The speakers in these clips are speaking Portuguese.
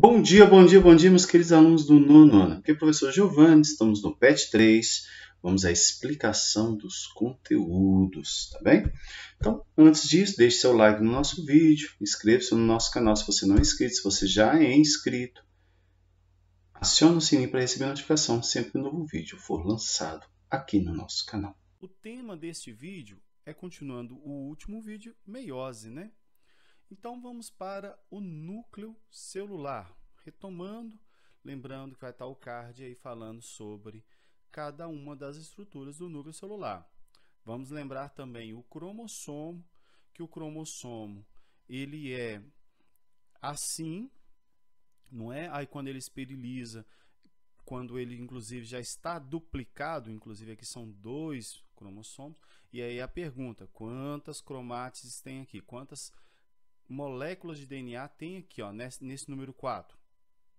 Bom dia, bom dia, bom dia, meus queridos alunos do nono ano. Aqui é o professor Giovanni, estamos no PET 3. Vamos à explicação dos conteúdos, tá bem? Então, antes disso, deixe seu like no nosso vídeo, inscreva-se no nosso canal se você não é inscrito, se você já é inscrito. Acione o sininho para receber notificação sempre que um novo vídeo for lançado aqui no nosso canal. O tema deste vídeo é continuando o último vídeo, meiose, né? Então vamos para o núcleo celular. Retomando, lembrando que vai estar o card aí falando sobre cada uma das estruturas do núcleo celular. Vamos lembrar também o cromossomo, que o cromossomo ele é assim, não é? Aí quando ele esteriliza, quando ele inclusive já está duplicado, inclusive aqui são dois cromossomos, e aí a pergunta, quantas cromátides tem aqui? Quantas moléculas de DNA tem aqui, ó, nesse, nesse número 4,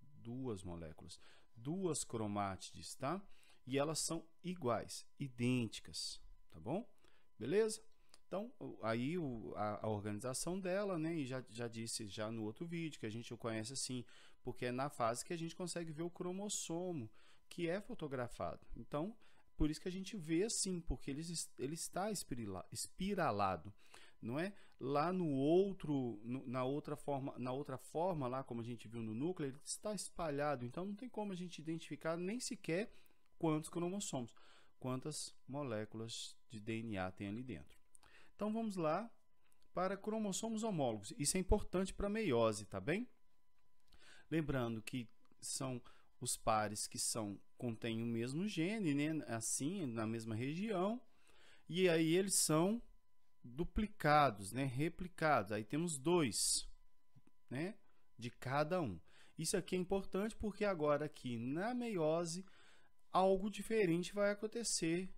duas moléculas, duas cromátides, tá? E elas são iguais, idênticas, tá bom? Beleza? Então, aí o, a, a, organização dela, né? E já, já disse já no outro vídeo que a gente o conhece assim, porque é na fase que a gente consegue ver o cromossomo que é fotografado. Então, por isso que a gente vê assim, porque ele, ele está espiralado não é? Lá no outro, no, na outra forma, na outra forma lá, como a gente viu no núcleo, ele está espalhado, então não tem como a gente identificar nem sequer quantos cromossomos, quantas moléculas de DNA tem ali dentro. Então vamos lá para cromossomos homólogos. Isso é importante para a meiose, tá bem? Lembrando que são os pares que são contêm o mesmo gene, né? Assim, na mesma região. E aí eles são duplicados, né? replicados. Aí temos dois né? de cada um. Isso aqui é importante porque agora aqui na meiose algo diferente vai acontecer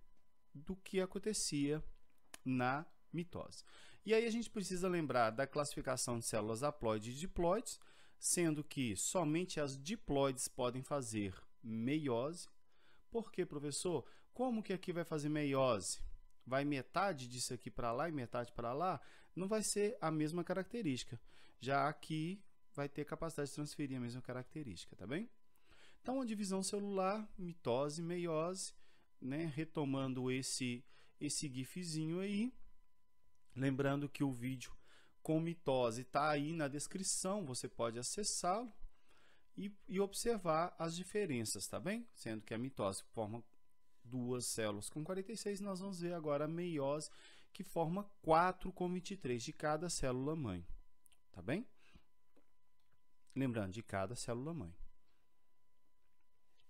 do que acontecia na mitose. E aí a gente precisa lembrar da classificação de células haploides e diploides, sendo que somente as diploides podem fazer meiose. Por quê, professor? Como que aqui vai fazer meiose? vai metade disso aqui para lá e metade para lá, não vai ser a mesma característica. Já aqui vai ter capacidade de transferir a mesma característica, tá bem? Então, a divisão celular, mitose, meiose, né? retomando esse, esse gifzinho aí, lembrando que o vídeo com mitose está aí na descrição, você pode acessá-lo e, e observar as diferenças, tá bem? Sendo que a mitose forma duas células com 46, nós vamos ver agora a meiose, que forma 4 com 23 de cada célula mãe. Tá bem? Lembrando, de cada célula mãe.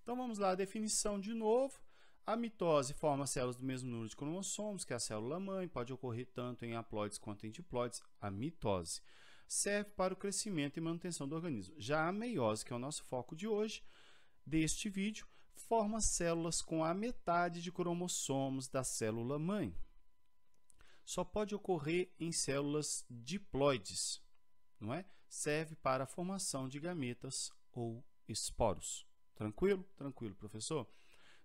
Então vamos lá, a definição de novo. A mitose forma células do mesmo número de cromossomos que é a célula mãe, pode ocorrer tanto em haploides quanto em diploides, a mitose. Serve para o crescimento e manutenção do organismo. Já a meiose, que é o nosso foco de hoje, deste vídeo, forma células com a metade de cromossomos da célula mãe. Só pode ocorrer em células diploides, não é? Serve para a formação de gametas ou esporos. Tranquilo? Tranquilo, professor?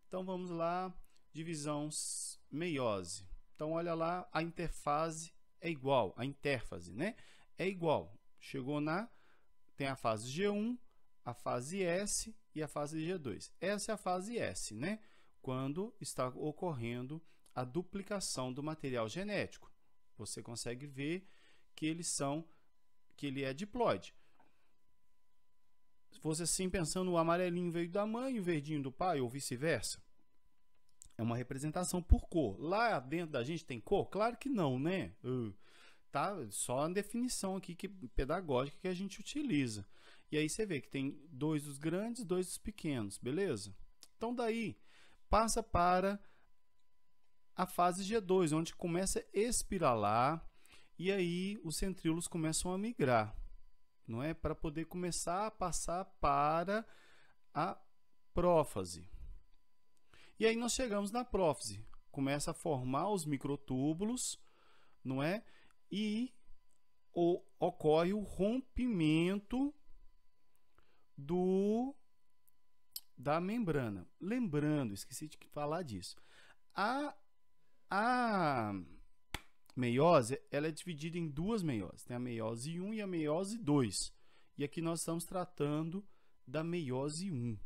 Então vamos lá, divisão meiose. Então olha lá, a interfase é igual, a interfase, né? É igual. Chegou na tem a fase G1, a fase S e a fase G2. Essa é a fase S, né? Quando está ocorrendo a duplicação do material genético. Você consegue ver que eles são que ele é diploide. Se fosse assim pensando o amarelinho veio da mãe e o verdinho do pai ou vice-versa. É uma representação por cor. Lá dentro da gente tem cor? Claro que não, né? Uh, tá? Só a definição aqui que pedagógica que a gente utiliza. E aí você vê que tem dois dos grandes, dois dos pequenos, beleza? Então daí passa para a fase G2, onde começa a espiralar e aí os centríolos começam a migrar, não é? Para poder começar a passar para a prófase. E aí nós chegamos na prófase, começa a formar os microtúbulos, não é? E o, ocorre o rompimento do da membrana. Lembrando, esqueci de falar disso. A a meiose, ela é dividida em duas meioses, tem a meiose 1 e a meiose 2. E aqui nós estamos tratando da meiose 1,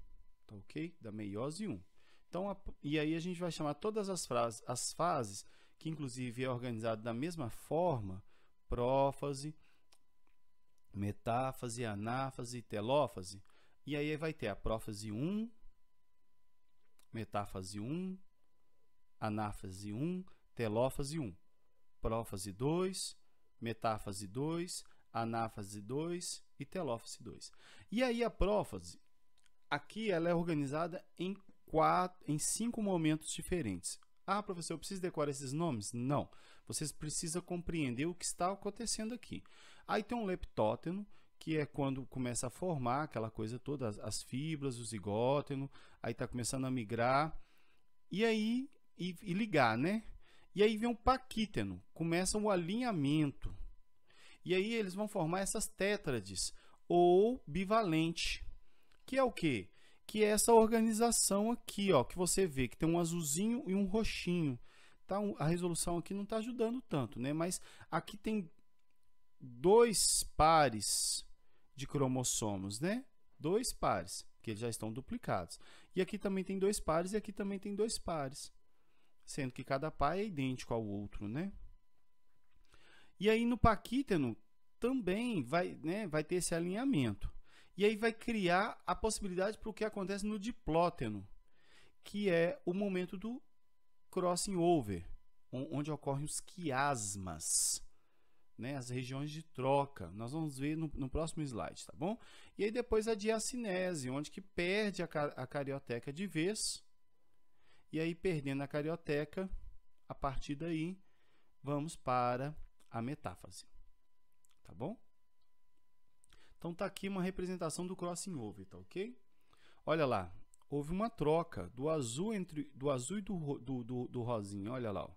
tá OK? Da meiose 1. Então, a, e aí a gente vai chamar todas as, frases, as fases, que inclusive é organizado da mesma forma, prófase, metáfase, anáfase, telófase. E aí vai ter a prófase 1, metáfase 1, anáfase 1, telófase 1, prófase 2, metáfase 2, anáfase 2 e telófase 2. E aí a prófase, aqui ela é organizada em, quatro, em cinco momentos diferentes. Ah, professor, eu preciso decorar esses nomes? Não. Você precisa compreender o que está acontecendo aqui. Aí tem um leptóteno, que é quando começa a formar aquela coisa toda, as, as fibras, o zigóteno, aí está começando a migrar e aí e, e ligar, né? E aí vem o paquíteno, começa o alinhamento. E aí eles vão formar essas tétrades ou bivalente, que é o quê? Que é essa organização aqui, ó, que você vê que tem um azulzinho e um roxinho. Tá? A resolução aqui não está ajudando tanto, né? Mas aqui tem dois pares de cromossomos, né? Dois pares, que eles já estão duplicados. E aqui também tem dois pares e aqui também tem dois pares, sendo que cada pai é idêntico ao outro, né? E aí no paquíteno também vai, né, vai ter esse alinhamento. E aí vai criar a possibilidade para o que acontece no diplóteno, que é o momento do crossing over, onde ocorrem os quiasmas né, as regiões de troca. Nós vamos ver no, no, próximo slide, tá bom? E aí depois a diacinese, onde que perde a, a carioteca de vez. E aí perdendo a carioteca, a partir daí, vamos para a metáfase, tá bom? Então tá aqui uma representação do crossing over, tá ok? Olha lá, houve uma troca do azul entre do azul e do, do, do, do rosinha, olha lá. Ó.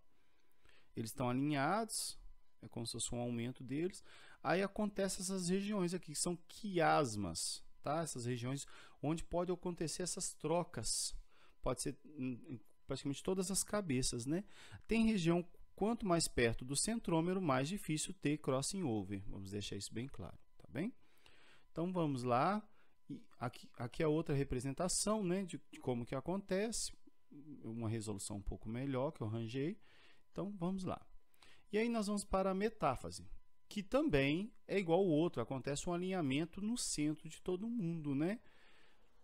Eles estão alinhados, é como se fosse um aumento deles. Aí acontece essas regiões aqui, que são quiasmas, tá? Essas regiões onde pode acontecer essas trocas. Pode ser hum, em praticamente todas as cabeças, né? Tem região, quanto mais perto do centrômero, mais difícil ter crossing over. Vamos deixar isso bem claro, tá bem? Então, vamos lá. E aqui, aqui é outra representação, né? De, de como que acontece. Uma resolução um pouco melhor que eu arranjei. Então, vamos lá. E aí nós vamos para a metáfase, que também é igual ao outro, acontece um alinhamento no centro de todo mundo, né?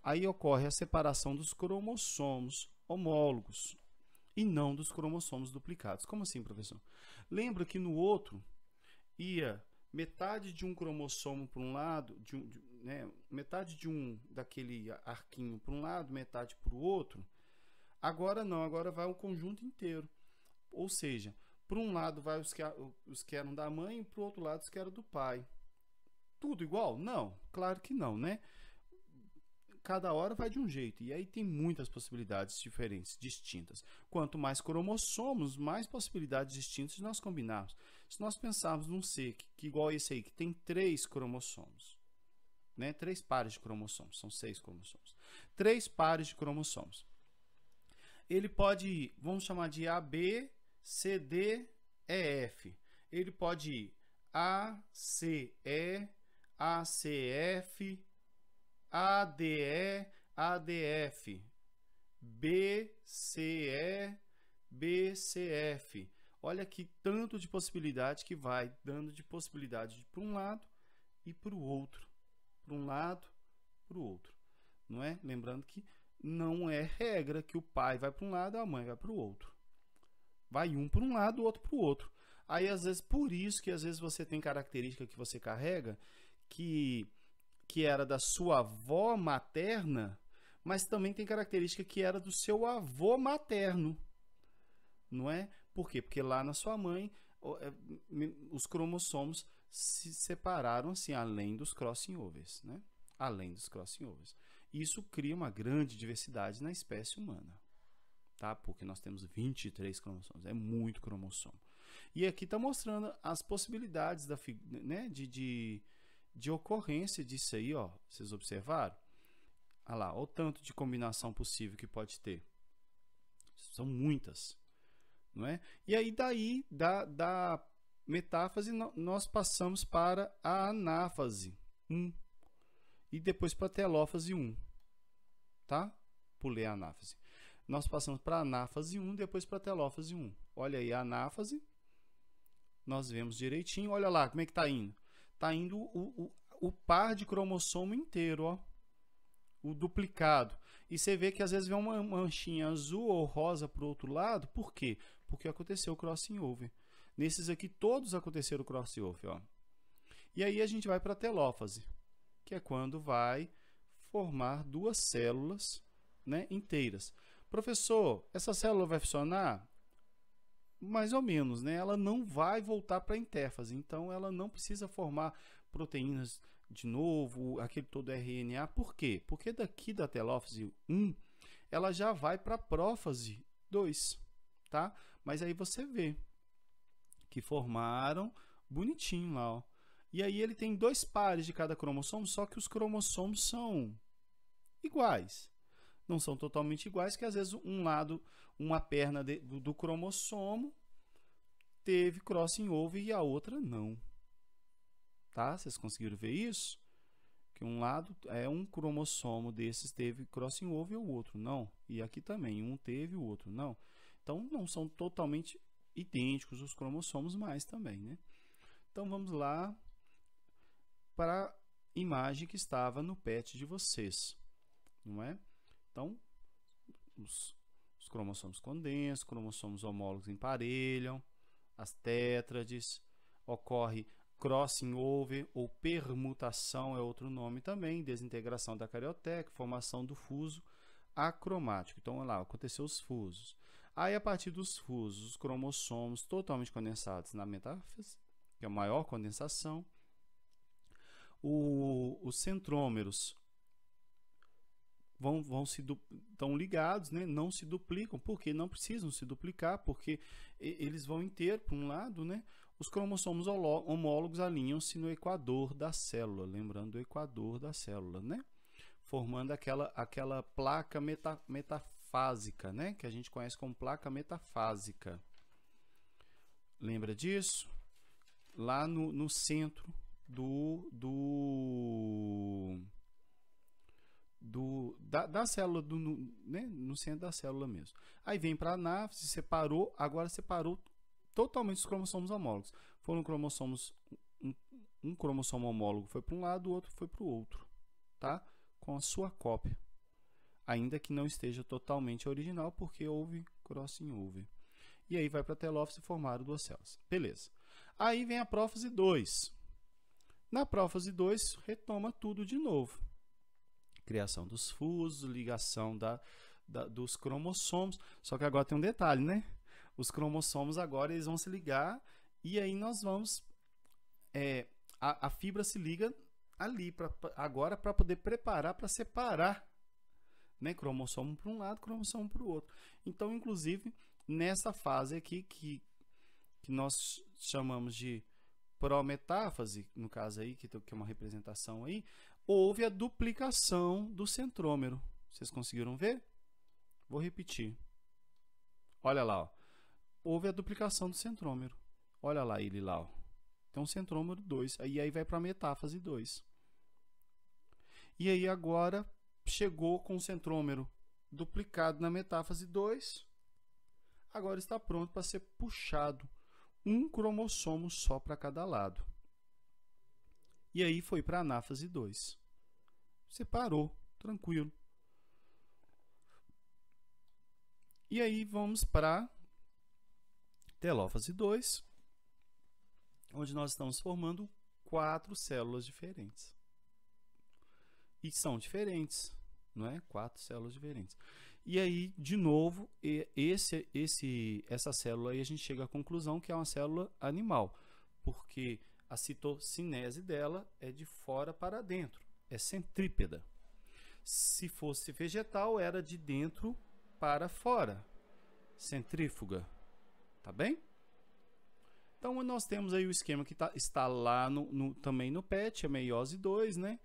Aí ocorre a separação dos cromossomos homólogos e não dos cromossomos duplicados. Como assim, professor? Lembra que no outro ia metade de um cromossomo para um lado, de um, de, né, metade de um daquele arquinho para um lado, metade para o outro. Agora não, agora vai o conjunto inteiro. Ou seja, por um lado vai os que, os que eram da mãe, para o outro lado os que eram do pai. Tudo igual? Não, claro que não, né? Cada hora vai de um jeito, e aí tem muitas possibilidades diferentes, distintas. Quanto mais cromossomos, mais possibilidades distintas nós combinarmos. Se nós pensarmos num ser que, que igual esse aí, que tem três cromossomos, né? Três pares de cromossomos, são seis cromossomos. Três pares de cromossomos. Ele pode, vamos chamar de AB CDEF. Ele pode ir ACE, ACF, ADE, ADF, BCE, BCF. Olha que tanto de possibilidade que vai dando de possibilidade para um lado e para o outro, para um lado, para o outro, não é? Lembrando que não é regra que o pai vai para um lado, e a mãe vai para o outro. Vai um para um lado, o outro para o outro. Aí, às vezes, por isso que às vezes você tem característica que você carrega que, que era da sua avó materna, mas também tem característica que era do seu avô materno. Não é? Por quê? Porque lá na sua mãe é, os cromossomos se separaram assim, além dos crossing overs, né? Além dos crossing overs. Isso cria uma grande diversidade na espécie humana tá? Porque nós temos 23 cromossomos, é muito cromossomo. E aqui está mostrando as possibilidades da, né, né, de, de, de, ocorrência disso aí, ó. Vocês observaram? Olha lá, olha o tanto de combinação possível que pode ter. São muitas, não é? E aí, daí, da, da metáfase, nós passamos para a anáfase 1 e depois para a telófase 1, tá? Pulei a anáfase nós passamos para a anáfase 1, depois para a telófase 1. Olha aí a anáfase, nós vemos direitinho, olha lá como é que está indo. Está indo o, o, o, par de cromossomo inteiro, ó, o duplicado. E você vê que às vezes vem uma manchinha azul ou rosa para o outro lado, por quê? Porque aconteceu o crossing over. Nesses aqui todos aconteceram o crossing over, ó. E aí a gente vai para a telófase, que é quando vai formar duas células né, inteiras. Professor, essa célula vai funcionar? Mais ou menos, né? Ela não vai voltar para a interfase, então ela não precisa formar proteínas de novo, aquele todo RNA. Por quê? Porque daqui da telófase 1, ela já vai para a prófase 2, tá? Mas aí você vê que formaram bonitinho lá, ó. E aí ele tem dois pares de cada cromossomo, só que os cromossomos são iguais não são totalmente iguais, que às vezes um lado, uma perna de, do, do cromossomo teve crossing over e a outra não. Tá? Vocês conseguiram ver isso? Que um lado é um cromossomo desses teve crossing over e o outro não. E aqui também, um teve o outro não. Então não são totalmente idênticos os cromossomos mais também, né? Então vamos lá para a imagem que estava no PET de vocês, não é? Então, os, os cromossomos condensam, cromossomos homólogos emparelham, as tétrades, ocorre crossing over ou permutação é outro nome também, desintegração da carioteca, formação do fuso acromático. Então, olha lá, aconteceu os fusos. Aí, a partir dos fusos, os cromossomos totalmente condensados na metáfase que é a maior condensação, o, os centrômeros vão, vão se estão ligados, né? Não se duplicam, porque não precisam se duplicar, porque eles vão inteiro para um lado, né? Os cromossomos homólogos alinham-se no equador da célula, lembrando o equador da célula, né? Formando aquela, aquela placa meta, metafásica, né? Que a gente conhece como placa metafásica. Lembra disso? Lá no, no centro do, do do, da, da célula, do, né, no centro da célula mesmo. Aí vem para a análise, separou, agora separou totalmente os cromossomos homólogos. Foram cromossomos, um, um cromossomo homólogo foi para um lado, o outro foi para o outro, tá? Com a sua cópia. Ainda que não esteja totalmente original, porque houve crossing over. E aí vai para a telófase e formaram duas células. Beleza. Aí vem a prófase 2. Na prófase 2, retoma tudo de novo criação dos fusos, ligação da, da, dos cromossomos. Só que agora tem um detalhe, né? Os cromossomos agora eles vão se ligar e aí nós vamos é, a, a, fibra se liga ali pra, agora para poder preparar para separar né, cromossomo para um lado, cromossomo para o outro. Então, inclusive nessa fase aqui que, que nós chamamos de prometáfase, no caso aí, que é uma representação aí, houve a duplicação do centrômero. Vocês conseguiram ver? Vou repetir. Olha lá, ó. houve a duplicação do centrômero. Olha lá ele lá. Ó. Tem um centrômero 2, aí, aí vai para a metáfase 2. E aí agora chegou com o centrômero duplicado na metáfase 2, agora está pronto para ser puxado um cromossomo só para cada lado. E aí foi para a anáfase 2. Separou, tranquilo. E aí vamos para telófase 2, onde nós estamos formando quatro células diferentes. E são diferentes, não é? Quatro células diferentes. E aí, de novo, esse, esse, essa célula aí a gente chega à conclusão que é uma célula animal, porque a citocinese dela é de fora para dentro, é centrípeda. Se fosse vegetal, era de dentro para fora, centrífuga. Tá bem? Então nós temos aí o esquema que tá, está lá no, no, também no PET, a meiose 2, né?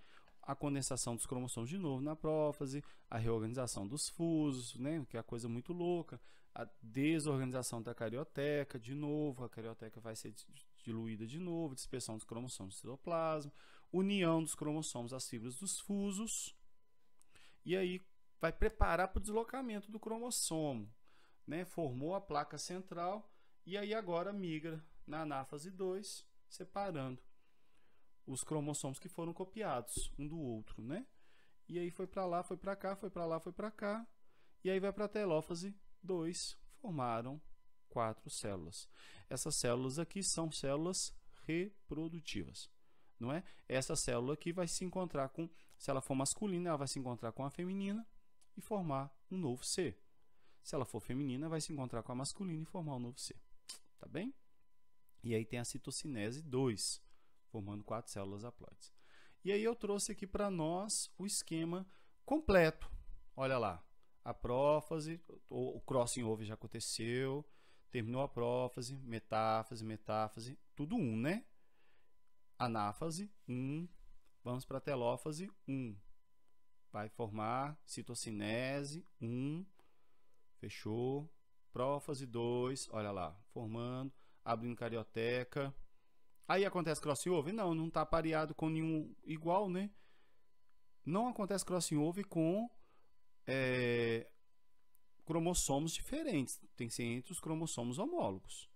a condensação dos cromossomos de novo na prófase, a reorganização dos fusos, né, que é a coisa muito louca, a desorganização da carioteca de novo, a carioteca vai ser diluída de novo, dispersão dos cromossomos do citoplasma, união dos cromossomos às fibras dos fusos, e aí vai preparar para o deslocamento do cromossomo, né, formou a placa central, e aí agora migra na anáfase 2, separando os cromossomos que foram copiados um do outro, né? E aí foi para lá, foi para cá, foi para lá, foi para cá, e aí vai para a telófase, dois formaram quatro células. Essas células aqui são células reprodutivas, não é? Essa célula aqui vai se encontrar com, se ela for masculina, ela vai se encontrar com a feminina e formar um novo ser. Se ela for feminina, vai se encontrar com a masculina e formar um novo ser. Tá bem? E aí tem a citocinese 2, formando quatro células haploides. E aí eu trouxe aqui para nós o esquema completo. Olha lá, a prófase, o crossing over já aconteceu, terminou a prófase, metáfase, metáfase, tudo um, né? Anáfase, um. Vamos para a telófase, um. Vai formar citocinese, um. Fechou. Prófase, dois. Olha lá, formando, abrindo carioteca. Aí acontece crossover? Não, não está pareado com nenhum igual, né? Não acontece crossover com é, cromossomos diferentes. Tem que ser entre os cromossomos homólogos.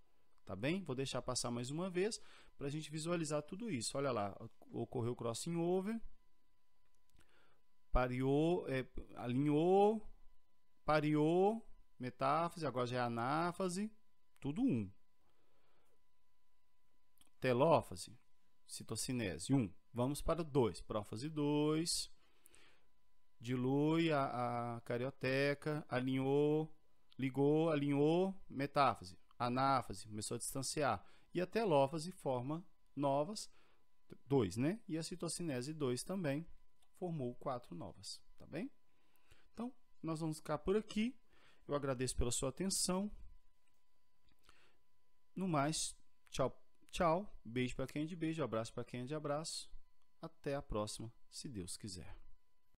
Tá bem? Vou deixar passar mais uma vez para a gente visualizar tudo isso. Olha lá, ocorreu crossing over, pariou, é, alinhou, pariou, metáfase, agora já é anáfase, tudo um, telófase, citocinese 1. Vamos para o 2, prófase 2. Dilui a, a carioteca, alinhou, ligou, alinhou, metáfase, anáfase, começou a distanciar. E a telófase forma novas, 2, né? E a citocinese 2 também formou quatro novas, tá bem? Então, nós vamos ficar por aqui. Eu agradeço pela sua atenção. No mais, tchau tchau. Beijo para é de beijo. Abraço para é de abraço. Até a próxima, se Deus quiser.